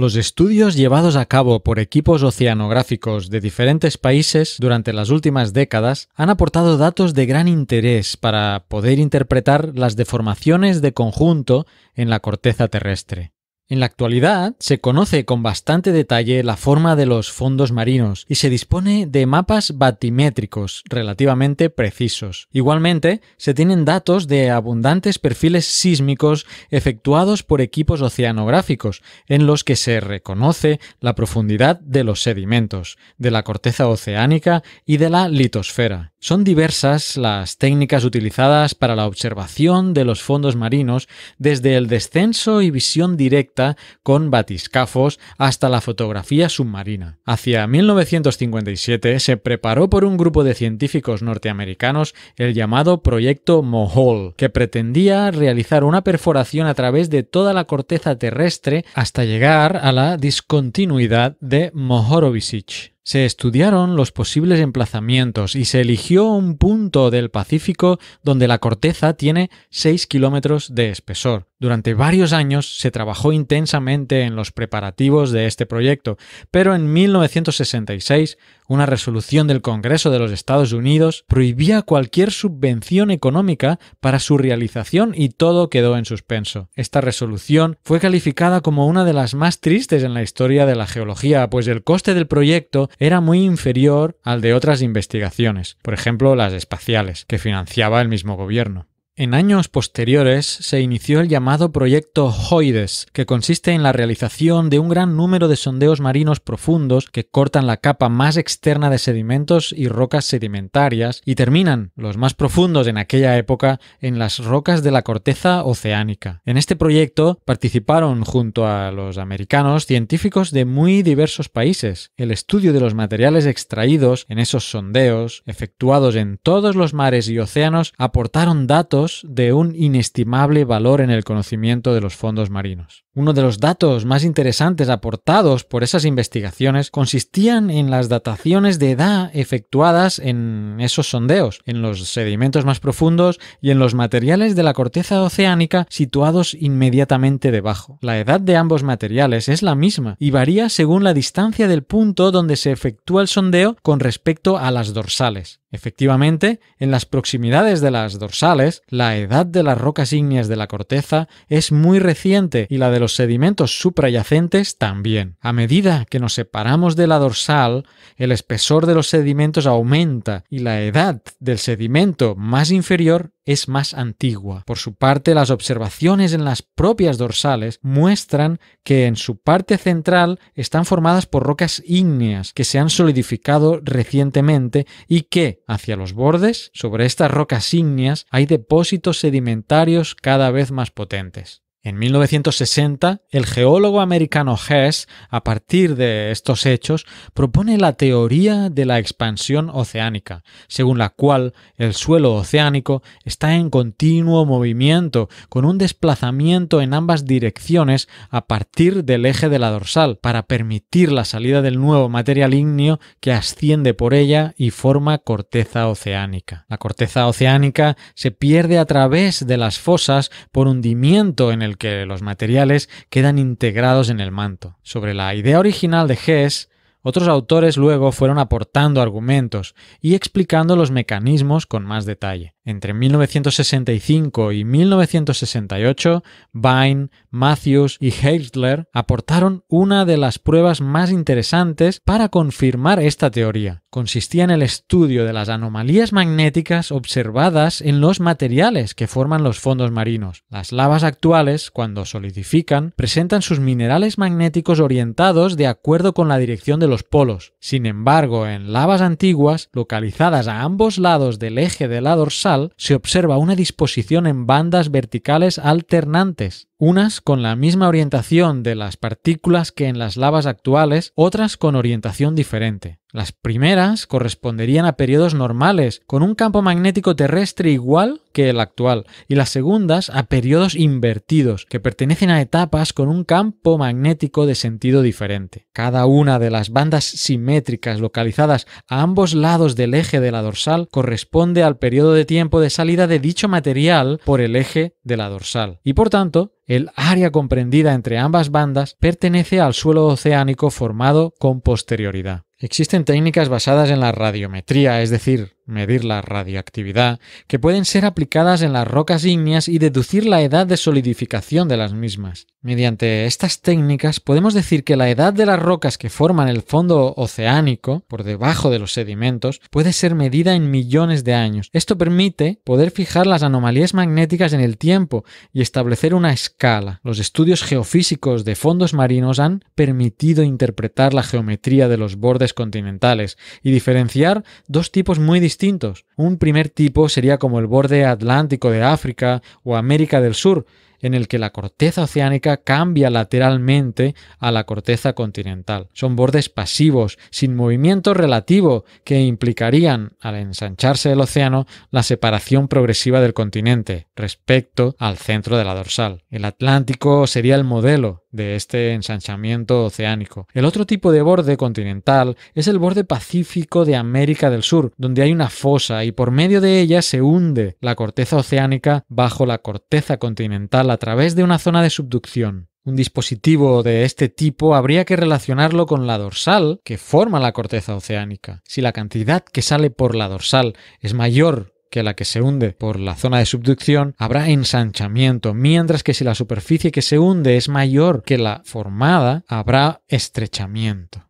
Los estudios llevados a cabo por equipos oceanográficos de diferentes países durante las últimas décadas han aportado datos de gran interés para poder interpretar las deformaciones de conjunto en la corteza terrestre. En la actualidad se conoce con bastante detalle la forma de los fondos marinos y se dispone de mapas batimétricos relativamente precisos. Igualmente, se tienen datos de abundantes perfiles sísmicos efectuados por equipos oceanográficos, en los que se reconoce la profundidad de los sedimentos, de la corteza oceánica y de la litosfera. Son diversas las técnicas utilizadas para la observación de los fondos marinos, desde el descenso y visión directa con batiscafos hasta la fotografía submarina. Hacia 1957 se preparó por un grupo de científicos norteamericanos el llamado Proyecto Mohol, que pretendía realizar una perforación a través de toda la corteza terrestre hasta llegar a la discontinuidad de Mohorovicic. Se estudiaron los posibles emplazamientos y se eligió un punto del Pacífico donde la corteza tiene 6 kilómetros de espesor. Durante varios años se trabajó intensamente en los preparativos de este proyecto, pero en 1966 una resolución del Congreso de los Estados Unidos prohibía cualquier subvención económica para su realización y todo quedó en suspenso. Esta resolución fue calificada como una de las más tristes en la historia de la geología, pues el coste del proyecto era muy inferior al de otras investigaciones, por ejemplo las espaciales, que financiaba el mismo gobierno. En años posteriores se inició el llamado proyecto Hoides, que consiste en la realización de un gran número de sondeos marinos profundos que cortan la capa más externa de sedimentos y rocas sedimentarias y terminan, los más profundos en aquella época, en las rocas de la corteza oceánica. En este proyecto participaron junto a los americanos científicos de muy diversos países. El estudio de los materiales extraídos en esos sondeos, efectuados en todos los mares y océanos, aportaron datos de un inestimable valor en el conocimiento de los fondos marinos. Uno de los datos más interesantes aportados por esas investigaciones consistían en las dataciones de edad efectuadas en esos sondeos, en los sedimentos más profundos y en los materiales de la corteza oceánica situados inmediatamente debajo. La edad de ambos materiales es la misma y varía según la distancia del punto donde se efectúa el sondeo con respecto a las dorsales. Efectivamente, en las proximidades de las dorsales, la edad de las rocas ígneas de la corteza es muy reciente y la de los sedimentos suprayacentes también. A medida que nos separamos de la dorsal, el espesor de los sedimentos aumenta y la edad del sedimento más inferior es más antigua. Por su parte, las observaciones en las propias dorsales muestran que en su parte central están formadas por rocas ígneas que se han solidificado recientemente y que, hacia los bordes, sobre estas rocas ígneas hay depósitos sedimentarios cada vez más potentes. En 1960, el geólogo americano Hess, a partir de estos hechos, propone la teoría de la expansión oceánica, según la cual el suelo oceánico está en continuo movimiento, con un desplazamiento en ambas direcciones a partir del eje de la dorsal, para permitir la salida del nuevo material ígneo que asciende por ella y forma corteza oceánica. La corteza oceánica se pierde a través de las fosas por hundimiento en el que los materiales quedan integrados en el manto. Sobre la idea original de Hess, otros autores luego fueron aportando argumentos y explicando los mecanismos con más detalle. Entre 1965 y 1968, Vine, Matthews y Heisler aportaron una de las pruebas más interesantes para confirmar esta teoría consistía en el estudio de las anomalías magnéticas observadas en los materiales que forman los fondos marinos. Las lavas actuales, cuando solidifican, presentan sus minerales magnéticos orientados de acuerdo con la dirección de los polos. Sin embargo, en lavas antiguas, localizadas a ambos lados del eje de la dorsal, se observa una disposición en bandas verticales alternantes, unas con la misma orientación de las partículas que en las lavas actuales, otras con orientación diferente. Las primeras corresponderían a periodos normales, con un campo magnético terrestre igual que el actual, y las segundas a periodos invertidos, que pertenecen a etapas con un campo magnético de sentido diferente. Cada una de las bandas simétricas localizadas a ambos lados del eje de la dorsal corresponde al periodo de tiempo de salida de dicho material por el eje de la dorsal, y por tanto el área comprendida entre ambas bandas pertenece al suelo oceánico formado con posterioridad. Existen técnicas basadas en la radiometría, es decir, medir la radioactividad, que pueden ser aplicadas en las rocas ígneas y deducir la edad de solidificación de las mismas. Mediante estas técnicas podemos decir que la edad de las rocas que forman el fondo oceánico, por debajo de los sedimentos, puede ser medida en millones de años. Esto permite poder fijar las anomalías magnéticas en el tiempo y establecer una escala. Los estudios geofísicos de fondos marinos han permitido interpretar la geometría de los bordes continentales y diferenciar dos tipos muy distintos un primer tipo sería como el borde atlántico de África o América del Sur, en el que la corteza oceánica cambia lateralmente a la corteza continental. Son bordes pasivos, sin movimiento relativo, que implicarían, al ensancharse el océano, la separación progresiva del continente respecto al centro de la dorsal. El Atlántico sería el modelo de este ensanchamiento oceánico. El otro tipo de borde continental es el borde pacífico de América del Sur, donde hay una fosa y por medio de ella se hunde la corteza oceánica bajo la corteza continental a través de una zona de subducción. Un dispositivo de este tipo habría que relacionarlo con la dorsal que forma la corteza oceánica. Si la cantidad que sale por la dorsal es mayor que la que se hunde por la zona de subducción, habrá ensanchamiento, mientras que si la superficie que se hunde es mayor que la formada, habrá estrechamiento.